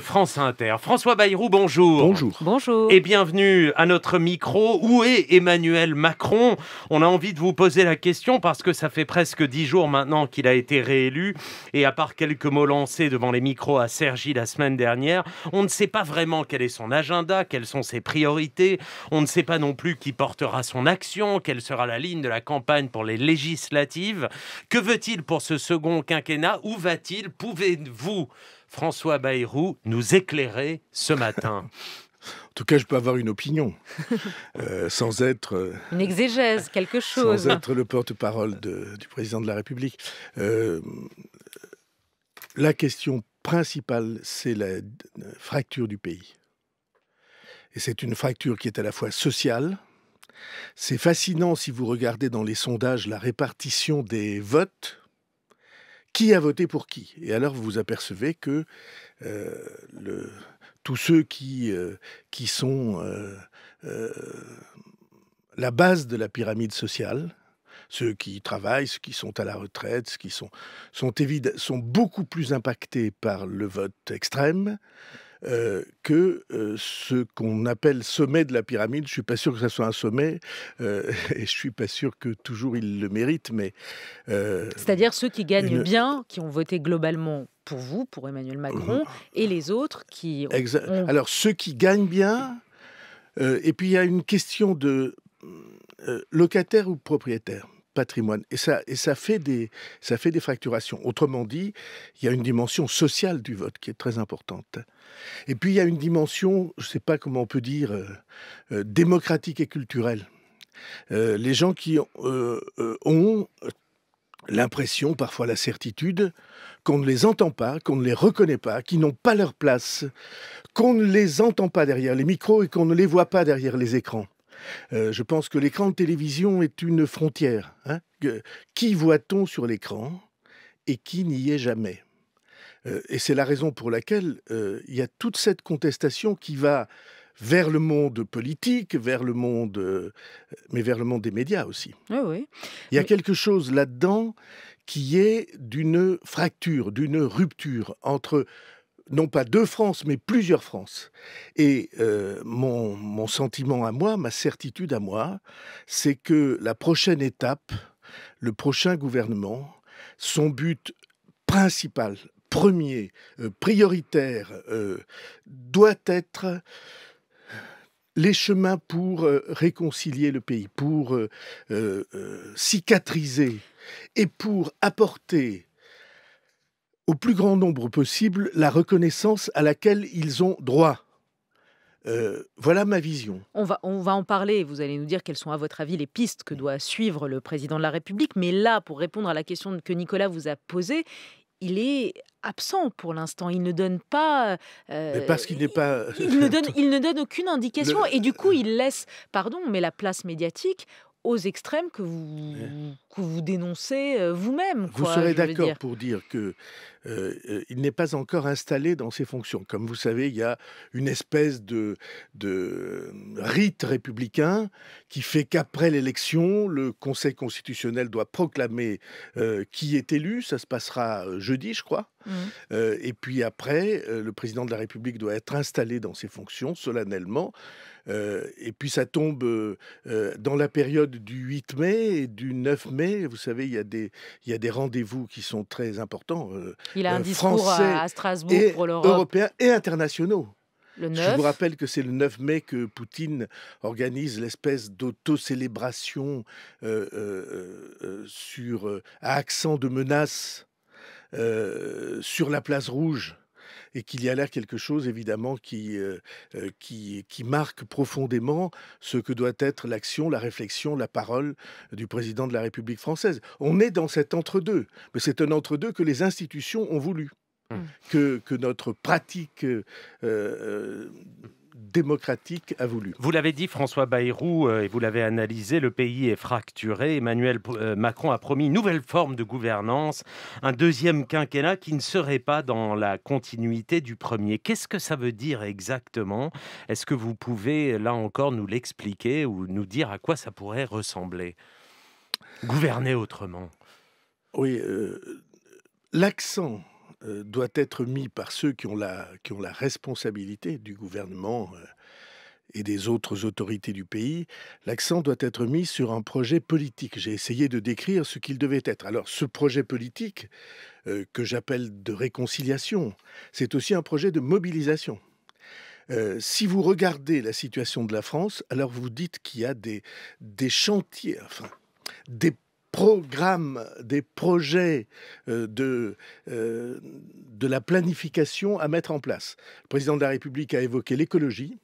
France Inter. François Bayrou, bonjour. Bonjour. Bonjour. Et bienvenue à notre micro. Où est Emmanuel Macron On a envie de vous poser la question parce que ça fait presque dix jours maintenant qu'il a été réélu. Et à part quelques mots lancés devant les micros à Sergi la semaine dernière, on ne sait pas vraiment quel est son agenda, quelles sont ses priorités. On ne sait pas non plus qui portera son action, quelle sera la ligne de la campagne pour les législatives. Que veut-il pour ce second quinquennat Où va-t-il Pouvez-vous François Bayrou nous éclairait ce matin En tout cas, je peux avoir une opinion, euh, sans être... Euh, une exégèse, quelque chose. Sans être le porte-parole du président de la République. Euh, la question principale, c'est la fracture du pays. Et c'est une fracture qui est à la fois sociale, c'est fascinant si vous regardez dans les sondages la répartition des votes qui a voté pour qui. Et alors vous vous apercevez que euh, tous ceux qui, euh, qui sont euh, la base de la pyramide sociale, ceux qui travaillent, ceux qui sont à la retraite, ceux qui sont, sont, sont beaucoup plus impactés par le vote extrême, euh, que euh, ce qu'on appelle sommet de la pyramide, je suis pas sûr que ça soit un sommet, euh, et je suis pas sûr que toujours il le mérite, mais c'est-à-dire ceux qui gagnent bien, qui ont voté globalement pour vous, pour Emmanuel mmh. Macron, et les autres qui ont... alors ceux qui gagnent bien, et puis il y a une question de locataire ou propriétaire patrimoine. Et ça, et ça, fait des, ça fait des fracturations. Autrement dit, il y a une dimension sociale du vote qui est très importante. Et puis il y a une dimension, je ne sais pas comment on peut dire, euh, euh, démocratique et culturelle. Euh, les gens qui ont l'impression, parfois la certitude, qu'on ne les entend pas, qu'on ne les reconnaît pas, qu'ils n'ont pas leur place, qu'on ne les entend pas derrière les micros et qu'on ne les voit pas derrière les écrans. Euh, je pense que l'écran de télévision est une frontière. Hein. qui voit-on sur l'écran et qui n'y est jamais euh, Et c'est la raison pour laquelle euh, il y a toute cette contestation qui va vers le monde politique, vers le monde, mais vers le monde des médias aussi. Il y a quelque chose là-dedans qui est d'une fracture, d'une rupture entre non pas deux France, mais plusieurs Frances. Et euh, mon, sentiment à moi, ma certitude à moi, c'est que la prochaine étape, le prochain gouvernement, son but principal, premier, euh, prioritaire, euh, doit être les chemins pour réconcilier le pays, pour cicatriser et pour apporter au plus grand nombre possible la reconnaissance à laquelle ils ont droit. Euh, voilà ma vision. On va, on va en parler. Vous allez nous dire quelles sont, à votre avis, les pistes que doit suivre le président de la République. Mais là, pour répondre à la question que Nicolas vous a posée, il est absent pour l'instant. Il ne donne pas. Euh, mais parce qu'il n'est pas. Il ne donne, aucune indication et du coup, il laisse, pardon, mais la place médiatique aux extrêmes que vous, eh. vous dénoncez euh, vous-même. Vous, serez d'accord pour dire que euh, euh, il n'est pas encore installé dans ses fonctions. Comme vous savez, il y a une espèce de, de rite républicain qui fait qu'après l'élection, le Conseil constitutionnel doit proclamer qui est élu. Ça se passera jeudi, je crois. Mmh. Euh, et puis après, euh, le président de la République doit être installé dans ses fonctions solennellement. Euh, et puis ça tombe dans la période du 8 mai et du 9 mai. Vous savez, il y a des, il des rendez-vous qui sont très importants. il a un discours à, Strasbourg pour l'Europe. Européens et internationaux. Je vous rappelle que c'est le 9 mai que Poutine organise l'espèce d'auto-célébration sur à accent de menace euh, sur la place rouge et qu'il y a là quelque chose évidemment euh, euh, qui, qui, marque profondément ce que doit être l'action, la réflexion, la parole du président de la République française. On est dans cet entre-deux, mais c'est un entre-deux que les institutions ont voulu, mmh. que, notre pratique démocratique a voulu. Vous l'avez dit, François Bayrou, euh, et vous l'avez analysé, le pays est fracturé. Emmanuel euh, Macron a promis une nouvelle forme de gouvernance, un deuxième quinquennat qui ne serait pas dans la continuité du premier. Qu'est-ce que ça veut dire exactement Est-ce que vous pouvez, là encore, nous l'expliquer ou nous dire à quoi ça pourrait ressembler Gouverner autrement. Oui, euh, l'accent euh, doit être mis par ceux qui ont la, responsabilité du gouvernement euh, et des autres autorités du pays, l'accent doit être mis sur un projet politique. J'ai essayé de décrire ce qu'il devait être. Alors ce projet politique euh, que j'appelle de réconciliation, c'est aussi un projet de mobilisation. si vous regardez la situation de la France, alors vous dites qu'il y a des, des chantiers, enfin, des programmes, des projets euh, de, euh, de la planification à mettre en place. Le président de la République a évoqué l'écologie.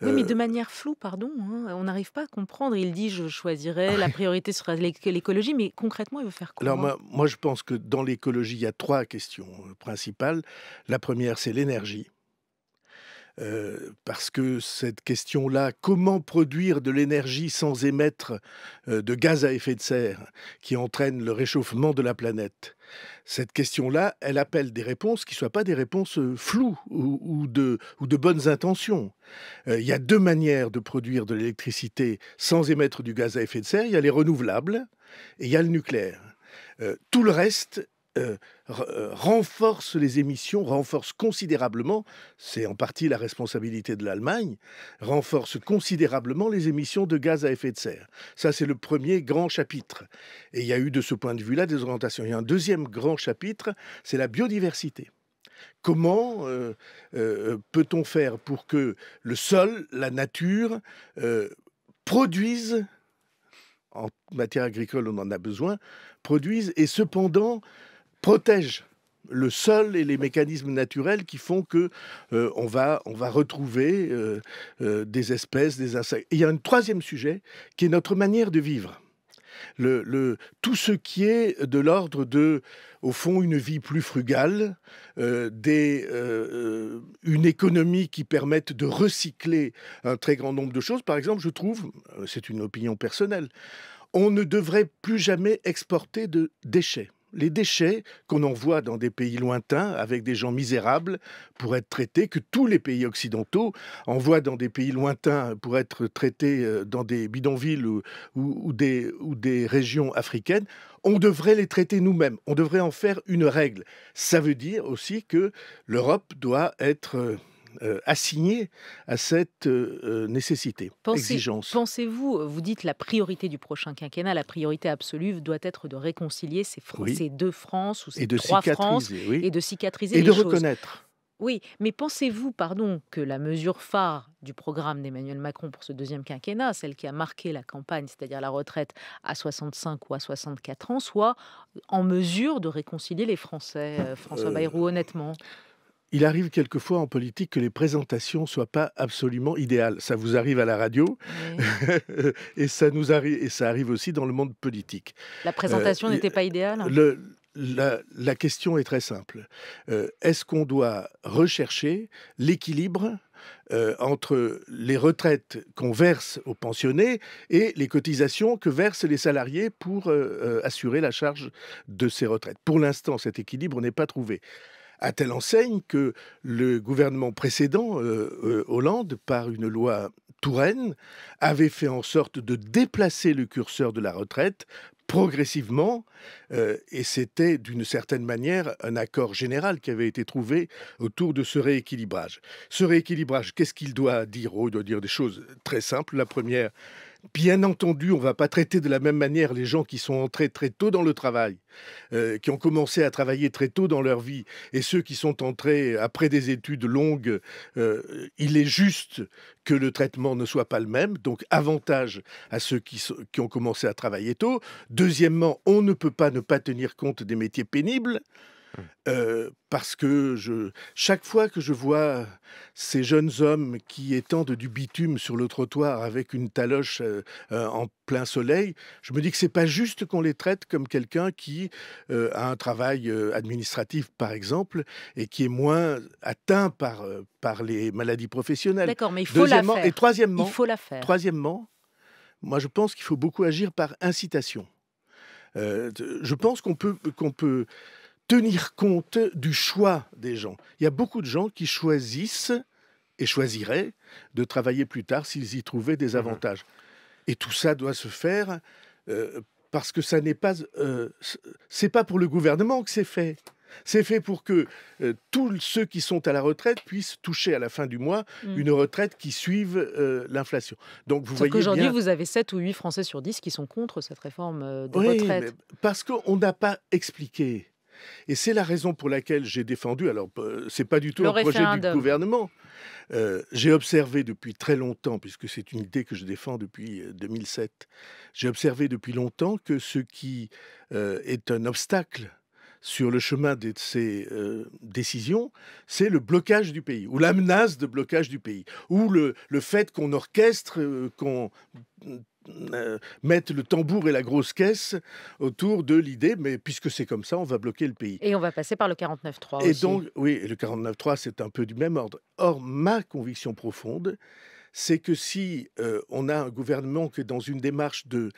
Oui, mais de euh, manière floue, pardon. Hein. On n'arrive pas à comprendre. Il dit je choisirai, la priorité sera l'écologie, mais concrètement, il veut faire quoi Alors, moi, moi, je pense que dans l'écologie, il y a trois questions principales. La première, c'est l'énergie parce que cette question-là, comment produire de l'énergie sans émettre de gaz à effet de serre qui entraîne le réchauffement de la planète cette question-là, elle appelle des réponses qui ne soient pas des réponses floues ou, de, bonnes intentions. Il y a deux manières de produire de l'électricité sans émettre du gaz à effet de serre. Il y a les renouvelables et il y a le nucléaire. tout le reste euh, euh, renforce les émissions, renforce considérablement, c'est en partie la responsabilité de l'Allemagne, renforce considérablement les émissions de gaz à effet de serre. Ça, c'est le premier grand chapitre. Et il y a eu de ce point de vue-là des orientations. Il y a un deuxième grand chapitre, c'est la biodiversité. Comment euh, peut-on faire pour que le sol, la nature, produisent, en matière agricole, on en a besoin, produisent et cependant protège le sol et les mécanismes naturels qui font que euh, on, va, on va retrouver euh, euh, des espèces, des insectes. il y a un troisième sujet qui est notre manière de vivre. Le, tout ce qui est de l'ordre de, au fond, une vie plus frugale, des, une économie qui permette de recycler un très grand nombre de choses. Par exemple, je trouve, c'est une opinion personnelle, on ne devrait plus jamais exporter de déchets les déchets qu'on envoie dans des pays lointains avec des gens misérables pour être traités, que tous les pays occidentaux envoient dans des pays lointains pour être traités euh, dans des bidonvilles ou, des, ou des régions africaines, on devrait les traiter nous-mêmes, on devrait en faire une règle. Ça veut dire aussi que l'Europe doit être euh, euh, assigné à cette euh, euh, nécessité, exigence. Pensez-vous, vous dites la priorité du prochain quinquennat, la priorité absolue doit être de réconcilier ces, deux France ou ces trois France et de cicatriser et de reconnaître. Oui, mais pensez-vous, pardon, que la mesure phare du programme d'Emmanuel Macron pour ce deuxième quinquennat, celle qui a marqué la campagne, c'est-à-dire la retraite à 65 ou à 64 ans, soit en mesure de réconcilier les Français, François Bayrou, honnêtement il arrive quelquefois en politique que les présentations ne soient pas absolument idéales. Ça vous arrive à la radio et ça nous arrive et ça arrive aussi dans le monde politique. La présentation euh, n'était pas idéale. la, question est très simple. Euh, est-ce qu'on doit rechercher l'équilibre euh, entre les retraites qu'on verse aux pensionnés et les cotisations que versent les salariés pour assurer la charge de ces retraites Pour l'instant, cet équilibre n'est pas trouvé à telle enseigne que le gouvernement précédent, euh, euh, Hollande, par une loi Touraine, avait fait en sorte de déplacer le curseur de la retraite progressivement, euh, et c'était d'une certaine manière un accord général qui avait été trouvé autour de ce rééquilibrage. Ce rééquilibrage, qu'est-ce qu'il doit dire oh, Il doit dire des choses très simples. La première, Bien entendu, on ne va pas traiter de la même manière les gens qui sont entrés très tôt dans le travail, euh, qui ont commencé à travailler très tôt dans leur vie, et ceux qui sont entrés après des études longues. Euh, il est juste que le traitement ne soit pas le même, donc avantage à ceux qui ont commencé à travailler tôt. Deuxièmement, on ne peut pas ne pas tenir compte des métiers pénibles. Mmh. Euh, parce que je, chaque fois que je vois ces jeunes hommes qui étendent du bitume sur le trottoir avec une taloche euh, euh, en plein soleil, je me dis que c'est pas juste qu'on les traite comme quelqu'un qui a un travail administratif, par exemple, et qui est moins atteint par, par les maladies professionnelles. D'accord, mais il faut la faire. Et troisièmement, il faut la faire. Troisièmement, moi je pense qu'il faut beaucoup agir par incitation. je pense qu'on peut, qu'on peut tenir compte du choix des gens. Il y a beaucoup de gens qui choisissent et choisiraient de travailler plus tard s'ils y trouvaient des mhm. avantages. Et tout ça doit se faire euh, parce que ça n'est pas, euh, c'est pas pour le gouvernement que c'est fait. C'est fait pour que euh, tous ceux qui sont à la retraite puissent toucher à la fin du mois mm. une retraite qui suive l'inflation. Donc vous voyez bien... Aujourd'hui, vous avez 7 ou 8 Français sur 10 qui sont contre cette réforme des des oui, retraites. Parce qu'on n'a pas expliqué. Et c'est la raison pour laquelle j'ai défendu, alors euh, c'est pas du tout le un projet du gouvernement, euh, j'ai observé depuis très longtemps, puisque c'est une idée que je défends depuis 2007, euh, j'ai observé depuis longtemps que ce qui est un obstacle sur le chemin de ces décisions, c'est le blocage du pays, ou la menace de blocage du pays, ou le fait qu'on orchestre, qu'on euh, mettre le tambour et la grosse caisse autour de l'idée, mais puisque c'est comme ça, on va bloquer le pays. Et on va passer par le 49-3. Et donc, oui, le 49-3, c'est un peu du même ordre. Or, ma conviction profonde, c'est que si euh, on a un gouvernement qui est dans une démarche de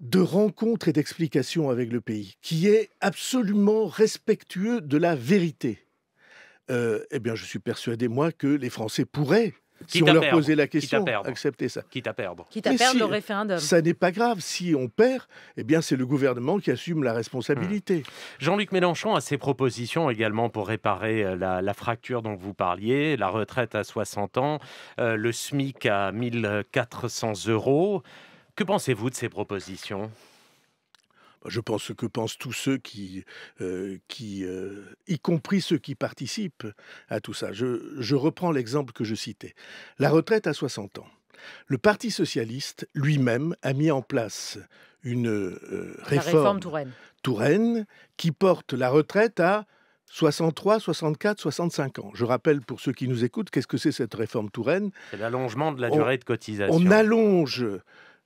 de rencontre et d'explication avec le pays, qui est absolument respectueux de la vérité, euh, eh bien, je suis persuadé, moi, que les Français pourraient si on leur la question, accepter ça. Quitte à perdre. Quitte à le référendum. Ça n'est pas grave. Si on perd, eh bien, c'est le gouvernement qui assume la responsabilité. Hmm. Jean-Luc Mélenchon a ses propositions également pour réparer euh, la, fracture dont vous parliez, la retraite à 60 ans, euh, le SMIC à 1400 euros. Que pensez-vous de ces propositions je pense ce que pensent tous ceux qui, euh, euh, y compris ceux qui participent à tout ça. Je, reprends l'exemple que je citais. La retraite à 60 ans. Le Parti socialiste lui-même a mis en place une euh, réforme, Touraine. qui porte la retraite à 63, 64, 65 ans. Je rappelle pour ceux qui nous écoutent, qu'est-ce que c'est cette réforme Touraine C'est l'allongement de la durée de cotisation. On allonge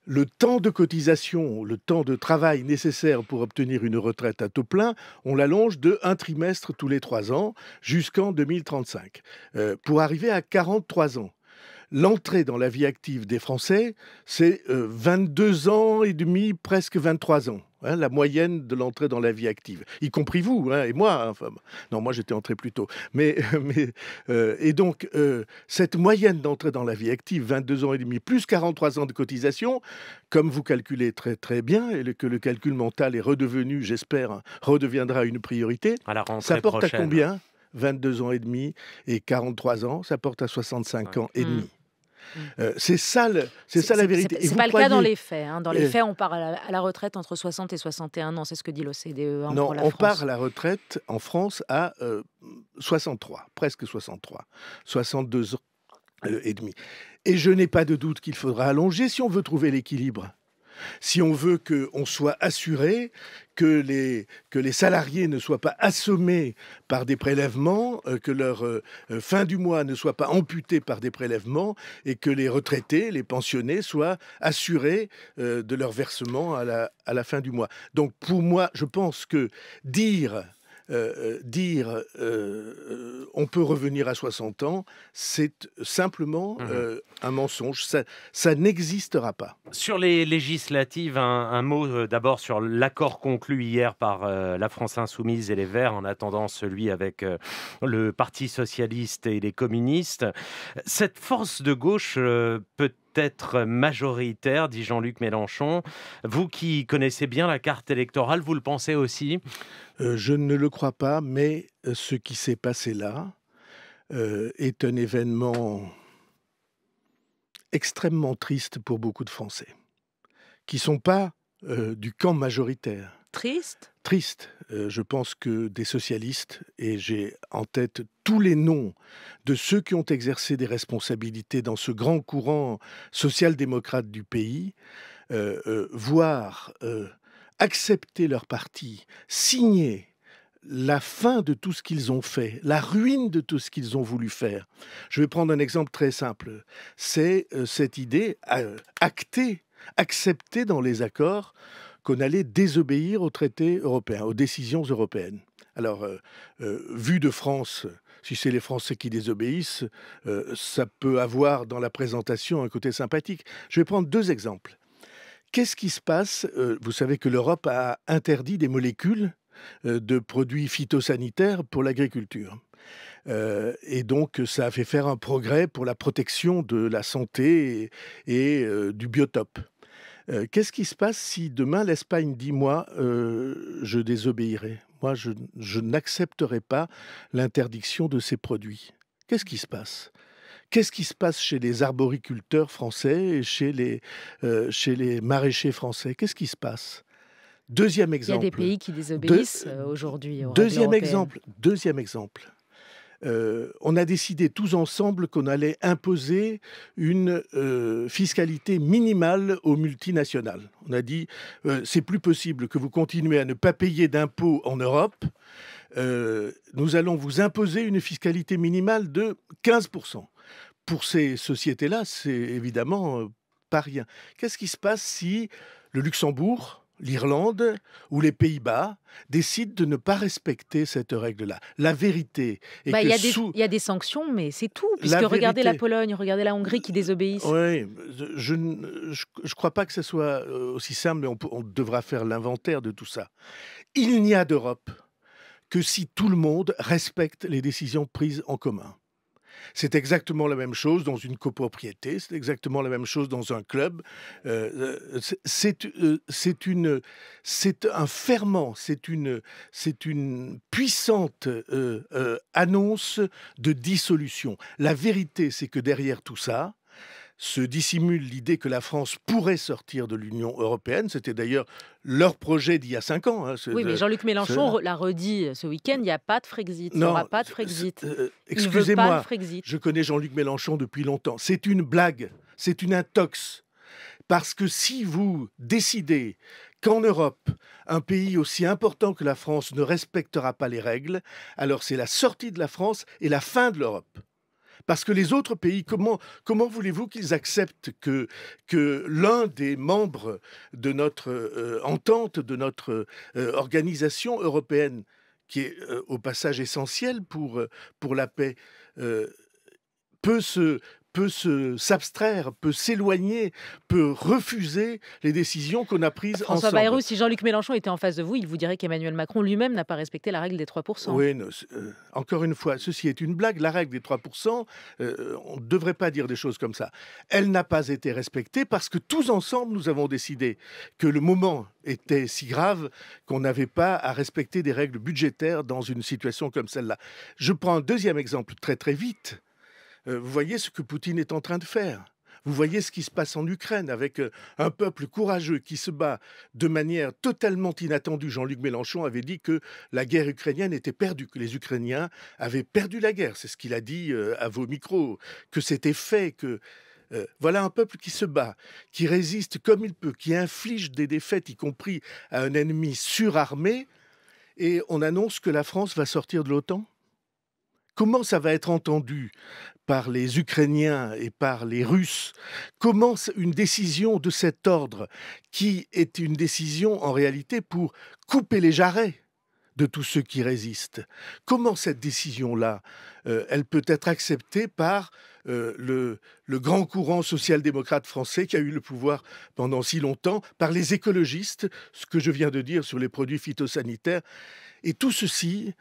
le temps de cotisation, le temps de travail nécessaire pour obtenir une retraite à taux plein, on l'allonge de un trimestre tous les trois ans jusqu'en 2035, euh, pour arriver à 43 ans l'entrée dans la vie active des Français, c'est 22 euh, ans et demi, presque 23 ans. Hein, la moyenne de l'entrée dans la vie active, y compris vous hein, et moi. Hein, non, moi j'étais entré plus tôt. Mais, euh, euh, et donc, cette moyenne d'entrée dans la vie active, 22 ans et demi, plus 43 ans de cotisation, comme vous calculez très très bien, et que le calcul mental est redevenu, j'espère, redeviendra une priorité, à ça porte à combien 22 ans et demi et 43 ans, ça porte à 65 ans et demi. Mmh. Euh, c'est ça, c'est ça la vérité. C'est pas le cas dans les faits. Hein. Dans les faits, on part à la, retraite entre 60 et 61 ans. C'est ce que dit l'OCDE. Hein, non, on part à la retraite en France à 63, euh, presque 63, 62 ans euh, et demi. Et je n'ai pas de doute qu'il faudra allonger si on veut trouver l'équilibre si on veut qu'on soit assuré que les, salariés ne soient pas assommés par des prélèvements, euh, que leur euh, euh, fin du mois ne soit pas amputée par des prélèvements et que les retraités, les pensionnés soient assurés de leur versement à la, à la fin du mois. Donc pour moi, je pense que dire euh, euh, dire euh, on peut revenir à 60 ans, c'est simplement mmh un mensonge. Ça, n'existera pas. Sur les législatives, un mot d'abord sur l'accord conclu hier par la France Insoumise et les Verts, en attendant celui avec le Parti Socialiste et les communistes. Cette force de gauche peut être majoritaire, dit Jean-Luc Mélenchon. Vous qui connaissez bien la carte électorale, vous le pensez aussi euh, Je ne le crois pas, mais euh, ce qui s'est passé là euh, est un événement extrêmement triste pour beaucoup de Français, qui ne sont pas du camp majoritaire. Triste triste. Euh, je pense que des socialistes, et j'ai en tête tous les noms de ceux qui ont exercé des responsabilités dans ce grand courant social-démocrate du pays, euh, euh, voire accepter leur parti, signer la fin de tout ce qu'ils ont fait, la ruine de tout ce qu'ils ont voulu faire. Je vais prendre un exemple très simple. C'est cette idée actée, acceptée dans les accords qu'on allait désobéir aux traités européens, aux décisions européennes. Alors, euh, euh, vu de France, si c'est les Français qui désobéissent, euh, ça peut avoir dans la présentation un côté sympathique. Je vais prendre deux exemples. Qu'est-ce qui se passe Vous savez que l'Europe a interdit des molécules de produits phytosanitaires pour l'agriculture. et donc, ça a fait faire un progrès pour la protection de la santé et, du biotope. Qu'est-ce qui se passe si demain l'Espagne dit moi, je désobéirai Moi, je, n'accepterai pas l'interdiction de ces produits. Qu'est-ce qui se passe Qu'est-ce qui se passe chez les arboriculteurs français et chez les, maraîchers français Qu'est-ce qui se passe Deuxième exemple. Il y a des pays qui désobéissent aujourd'hui. Deuxième exemple. Deuxième exemple. Euh, on a décidé tous ensemble qu'on allait imposer une euh, fiscalité minimale aux multinationales. On a dit, euh, c'est plus possible que vous continuez à ne pas payer d'impôts en Europe. nous allons vous imposer une fiscalité minimale de 15%. Pour ces sociétés-là, c'est évidemment pas rien. Qu'est-ce qui se passe si le Luxembourg, l'Irlande ou les Pays-Bas décident de ne pas respecter cette règle-là. La vérité est bah, que il y, a des sanctions, mais c'est tout. Puisque regardez la Pologne, regardez la Hongrie qui désobéissent. Oui, je ne crois pas que ce soit euh, aussi simple, mais on devra faire l'inventaire de tout ça. Il n'y a d'Europe que si tout le monde respecte les décisions prises en commun. C'est exactement la même chose dans une copropriété, c'est exactement la même chose dans un club. Euh, euh, euh, c'est un ferment, c'est une, une puissante annonce de dissolution. La vérité, c'est que derrière tout ça, se dissimule l'idée que la France pourrait sortir de l'Union européenne. C'était d'ailleurs leur projet d'il y a cinq ans. Hein, oui, mais Jean-Luc Mélenchon l'a redit euh, ce week-end, il n'y a pas de Frexit, il n'y aura pas de Frexit. Euh, excusez-moi, je connais Jean-Luc Mélenchon depuis longtemps. C'est une blague, c'est une intox. Parce que si vous décidez qu'en Europe, un pays aussi important que la France ne respectera pas les règles, alors c'est la sortie de la France et la fin de l'Europe. Parce que les autres pays, comment, comment voulez-vous qu'ils acceptent que, l'un des membres de notre euh, entente, de notre euh, organisation européenne, qui est euh, au passage essentiel pour la paix, peut se, peut s'abstraire, peut s'éloigner, peut refuser les décisions qu'on a prises François Bayrou, si Jean-Luc Mélenchon était en face de vous, il vous dirait qu'Emmanuel Macron lui-même n'a pas respecté la règle des 3%. Oui, euh, encore une fois, ceci est une blague. La règle des 3%, euh, on ne devrait pas dire des choses comme ça. Elle n'a pas été respectée parce que tous ensemble, nous avons décidé que le moment était si grave qu'on n'avait pas à respecter des règles budgétaires dans une situation comme celle-là. Je prends un deuxième exemple très très vite. Euh, vous voyez ce que Poutine est en train de faire. Vous voyez ce qui se passe en Ukraine avec euh, un peuple courageux qui se bat de manière totalement inattendue. Jean-Luc Mélenchon avait dit que la guerre ukrainienne était perdue, que les Ukrainiens avaient perdu la guerre. C'est ce qu'il a dit euh, à vos micros, que c'était fait, que voilà un peuple qui se bat, qui résiste comme il peut, qui inflige des défaites, y compris à un ennemi surarmé. Et on annonce que la France va sortir de l'OTAN. Comment ça va être entendu par les Ukrainiens et par les Russes, commence une décision de cet ordre, qui est une décision en réalité pour couper les jarrets de tous ceux qui résistent. Comment cette décision-là, euh, elle peut être acceptée par euh, le, grand courant social-démocrate français qui a eu le pouvoir pendant si longtemps, par les écologistes, ce que je viens de dire sur les produits phytosanitaires, et tout ceci,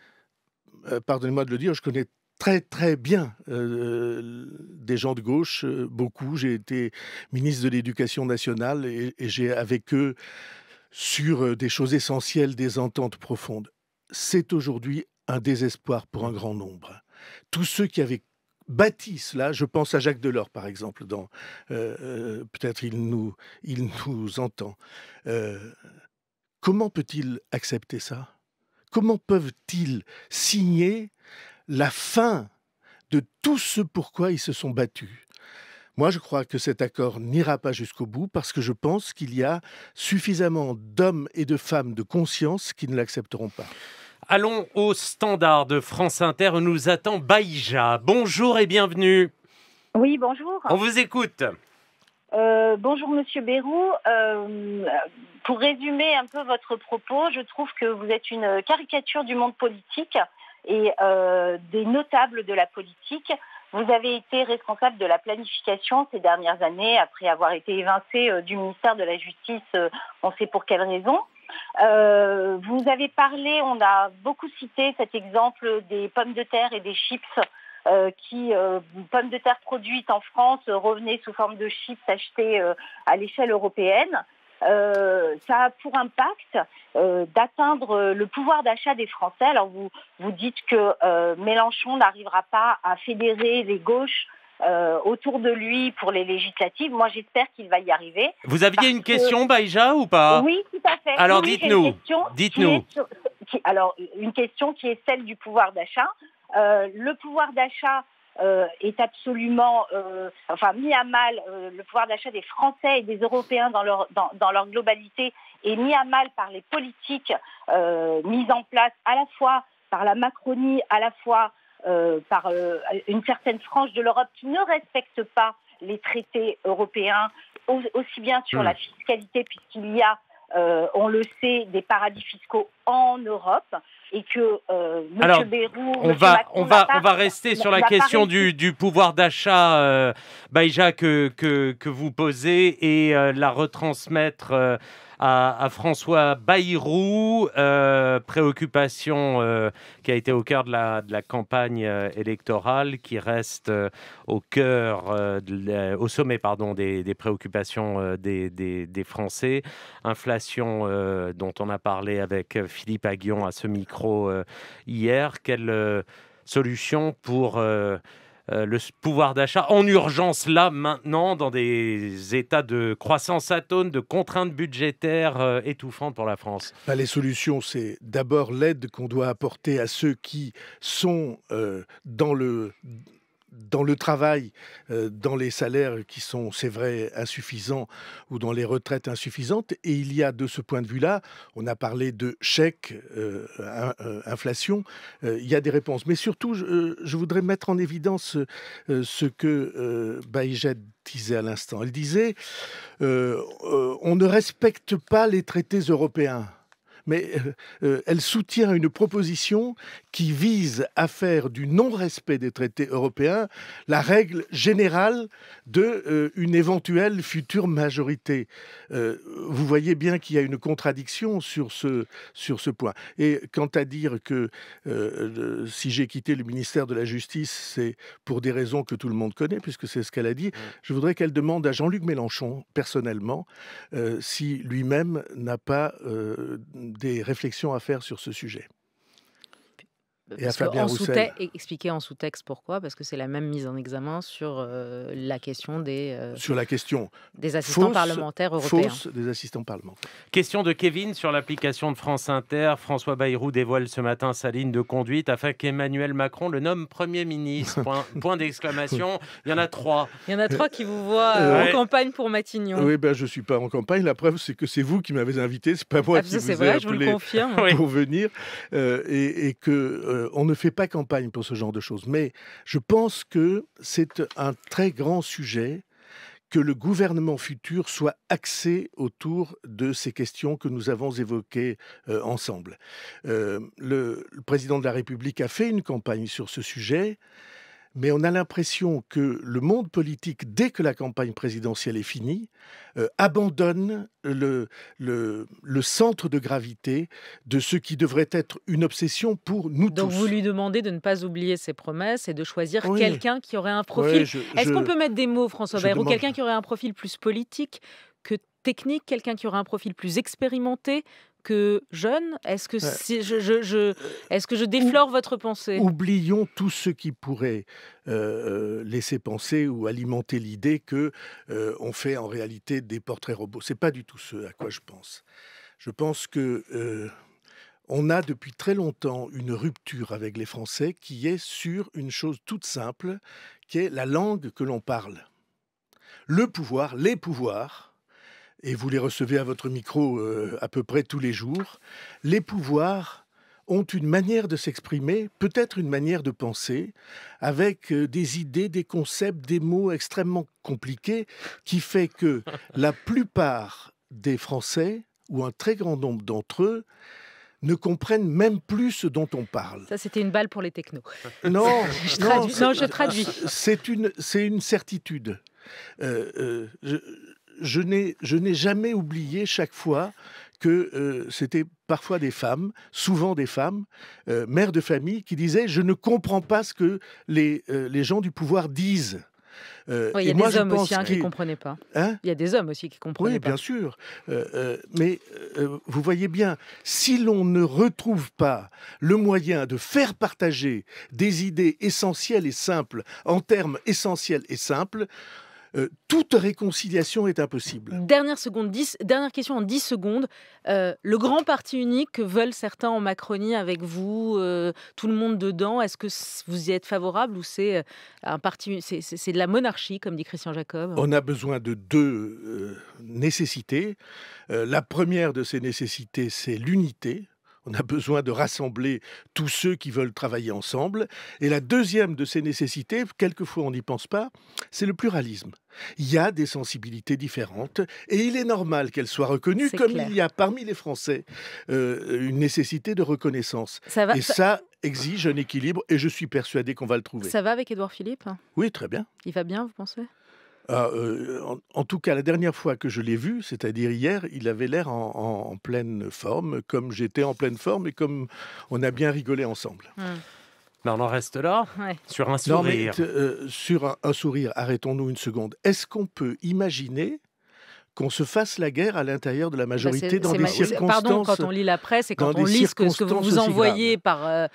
euh, pardonnez-moi de le dire, je connais très très bien euh, euh, des gens de gauche, euh, beaucoup. J'ai été ministre de l'Éducation nationale et, j'ai avec eux sur des choses essentielles des ententes profondes. C'est aujourd'hui un désespoir pour un grand nombre. Tous ceux qui avaient bâti cela, je pense à Jacques Delors par exemple, dans peut-être il nous, il nous entend. comment peut-il accepter ça Comment peuvent-ils signer la fin de tout ce pourquoi ils se sont battus. Moi, je crois que cet accord n'ira pas jusqu'au bout parce que je pense qu'il y a suffisamment d'hommes et de femmes de conscience qui ne l'accepteront pas. Allons au standard de France Inter nous attend Baïja. Bonjour et bienvenue. Oui, bonjour. On vous écoute. Euh, bonjour Monsieur Bérou. Euh, pour résumer un peu votre propos, je trouve que vous êtes une caricature du monde politique et euh, des notables de la politique. Vous avez été responsable de la planification ces dernières années, après avoir été évincé euh, du ministère de la Justice, euh, on sait pour quelle raison. Euh, vous avez parlé, on a beaucoup cité cet exemple des pommes de terre et des chips. qui, pommes de terre produites en France, revenaient sous forme de chips achetées à l'échelle européenne. Euh, ça a pour impact euh, d'atteindre euh, le pouvoir d'achat des Français. Alors vous, vous dites que Mélenchon n'arrivera pas à fédérer les gauches autour de lui pour les législatives. Moi, j'espère qu'il va y arriver. Vous aviez une question, Baïja, ou pas Oui, tout à fait. Alors dites-nous. Dites-nous. alors, une question qui est celle du pouvoir d'achat. le pouvoir d'achat euh, est absolument, euh, enfin, mis à mal euh, le pouvoir d'achat des Français et des Européens dans leur, globalité est mis à mal par les politiques mises en place à la fois par la Macronie, à la fois par une certaine frange de l'Europe qui ne respecte pas les traités européens, aussi bien sur la hmm. fiscalité, puisqu'il y a, on le sait, des paradis fiscaux en Europe, que euh, Alors, on, va, rester sur la question du, pouvoir d'achat, euh, Baïja, que, que, vous posez et euh, la retransmettre euh, à, François Bayrou. Euh, préoccupation euh, qui a été au cœur de la, campagne euh, électorale, qui reste au cœur, au sommet pardon, des, préoccupations des, des, Français. Inflation dont on a parlé avec Philippe Aguillon à ce micro hier. Quelle solution pour euh, le pouvoir d'achat en urgence là maintenant dans des états de croissance atone, de contraintes budgétaires euh, étouffantes pour la France bah, Les solutions, c'est d'abord l'aide qu'on doit apporter à ceux qui sont euh, dans le dans le travail, euh, dans les salaires qui sont, c'est vrai, insuffisants ou dans les retraites insuffisantes. Et il y a de ce point de vue-là, on a parlé de chèque, euh, euh, inflation, il y a des réponses. Mais surtout, je, voudrais mettre en évidence ce que Bayjet disait à l'instant. Elle disait, on ne respecte pas les traités européens mais euh, euh, elle soutient une proposition qui vise à faire du non-respect des traités européens la règle générale de euh, une éventuelle future majorité. vous voyez bien qu'il y a une contradiction sur ce, sur ce point. Et quant à dire que si j'ai quitté le ministère de la Justice, c'est pour des raisons que tout le monde connaît, puisque c'est ce qu'elle a dit, je voudrais qu'elle demande à Jean-Luc Mélenchon, personnellement, si lui-même n'a pas des réflexions à faire sur ce sujet. Bah, et e-, expliquer en sous-texte pourquoi, parce que c'est la même mise en examen sur euh, la question des euh, sur la question des assistants parlementaires européens. des assistants parlementaires. Question de Kevin sur l'application de France Inter. François Bayrou dévoile ce matin sa ligne de conduite afin qu'Emmanuel Macron le nomme Premier ministre. Point, d'exclamation. Il y en a trois. Il y en a trois qui vous voient euh, en campagne pour Matignon. Oui, ben je suis pas en campagne. La preuve, c'est que c'est vous qui m'avez invité. C'est pas moi ah, qui vous ai vrai, je vous le confirme. pour venir et, et que euh, on ne fait pas campagne pour ce genre de choses. Mais je pense que c'est un très grand sujet que le gouvernement futur soit axé autour de ces questions que nous avons évoquées euh, ensemble. Euh, le, président de la République a fait une campagne sur ce sujet mais on a l'impression que le monde politique, dès que la campagne présidentielle est finie, euh, abandonne le, centre de gravité de ce qui devrait être une obsession pour nous tous. Donc vous lui demandez de ne pas oublier ses promesses et de choisir quelqu'un qui aurait un profil. Est-ce qu'on peut mettre des mots, François Bayrou, quelqu'un qui aurait un profil plus politique que technique, quelqu'un qui aura un profil plus expérimenté que jeune Est-ce que, si je, je, euh, est-ce que je déflore votre pensée Oublions tout ce qui pourrait euh, euh, laisser penser ou alimenter l'idée que on fait en réalité des portraits robots. C'est pas du tout ce à quoi je pense. Je pense que on a depuis très longtemps une rupture avec les Français qui est sur une chose toute simple, qui est la langue que l'on parle. Le pouvoir, les pouvoirs et vous les recevez à votre micro euh, à peu près tous les jours, les pouvoirs ont une manière de s'exprimer, peut-être une manière de penser, avec euh, des idées, des concepts, des mots extrêmement compliqués, qui fait que la plupart des Français, ou un très grand nombre d'entre eux, ne comprennent même plus ce dont on parle. Ça, c'était une balle pour les technos. Non, je, traduis, je traduis. C'est une, une certitude. Euh, je, je n'ai jamais oublié chaque fois que euh, c'était parfois des femmes, souvent des femmes, euh, mères de famille, qui disaient Je ne comprends pas ce que les, euh, gens du pouvoir disent. il y a des hommes aussi hein, qui ne comprenaient pas. Hein il y a des hommes aussi qui comprenaient pas. Oui, bien sûr. mais vous voyez bien, si l'on ne retrouve pas le moyen de faire partager des idées essentielles et simples en termes essentiels et simples, euh, toute réconciliation est impossible. Dernière, question en 10 secondes. Euh, le grand parti unique que veulent certains en Macronie avec vous, euh, tout le monde dedans, est-ce que vous y êtes favorable ou c'est un parti, c'est de la monarchie, comme dit Christian Jacob On a besoin de deux nécessités. la première de ces nécessités, c'est l'unité on a besoin de rassembler tous ceux qui veulent travailler ensemble. Et la deuxième de ces nécessités, quelquefois on n'y pense pas, c'est le pluralisme. Il y a des sensibilités différentes et il est normal qu'elles soient reconnues, comme il y a parmi les Français euh, une nécessité de reconnaissance. Ça et ça... ça exige un équilibre et je suis persuadé qu'on va le trouver. Ça va avec Édouard Philippe Oui, très bien. Il va bien, vous pensez euh, euh, en, tout cas, la dernière fois que je l'ai vu, c'est-à-dire hier, il avait l'air en, pleine forme, comme j'étais en pleine forme et comme on a bien rigolé ensemble. Hmm. Mais on en reste là, sur un sourire. Euh, sur un, sourire, arrêtons-nous une seconde. Est-ce qu'on peut imaginer qu'on se fasse la guerre à l'intérieur de la bah, majorité dans des circonstances. Pardon, quand on lit la presse et quand on lit ce que, vous envoyez par,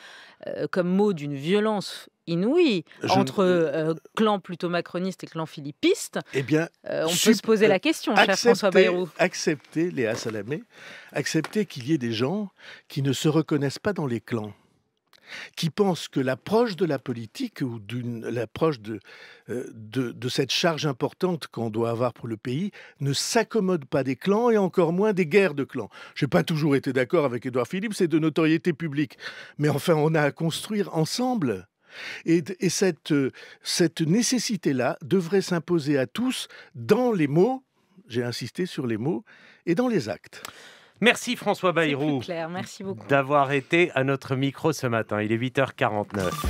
comme mot d'une violence inouïe entre euh, euh, clan plutôt macroniste et clan philippiste. Eh bien, euh, on peut se poser la question, accepter, cher François Bayrou. Accepter, Léa Salamé, accepter qu'il y ait des gens qui ne se reconnaissent pas dans les clans qui pensent que l'approche de la politique ou d'une l'approche de, de, de, cette charge importante qu'on doit avoir pour le pays ne s'accommode pas des clans et encore moins des guerres de clans. Je n'ai pas toujours été d'accord avec Édouard Philippe, c'est de notoriété publique. Mais enfin, on a à construire ensemble et, cette, euh, cette nécessité-là devrait s'imposer à tous dans les mots, j'ai insisté sur les mots, et dans les actes. Merci François Bayrou d'avoir été à notre micro ce matin. Il est 8h49.